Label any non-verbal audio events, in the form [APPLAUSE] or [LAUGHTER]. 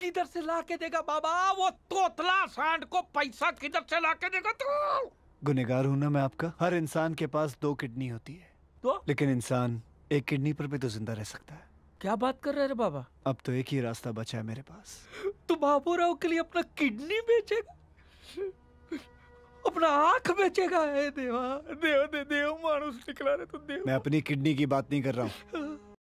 किधर से ला के देगा बाबा वो तोतला सांड को पैसा किधर से ला के देगा तू गुनेगार हूं ना मैं आपका हर इंसान के पास दो किडनी होती है तो लेकिन इंसान एक किडनी पर भी तो जिंदा रह सकता है क्या बात कर रहे बाबा अब तो एक ही रास्ता बचा है मेरे पास तू बाबू राव के लिए अपना किडनी बेचेगा अपना आंख बेचेगा देवा देव दे देव मानुस निकला रहे तो देव मैं अपनी किडनी की बात नहीं कर रहा हूँ [LAUGHS]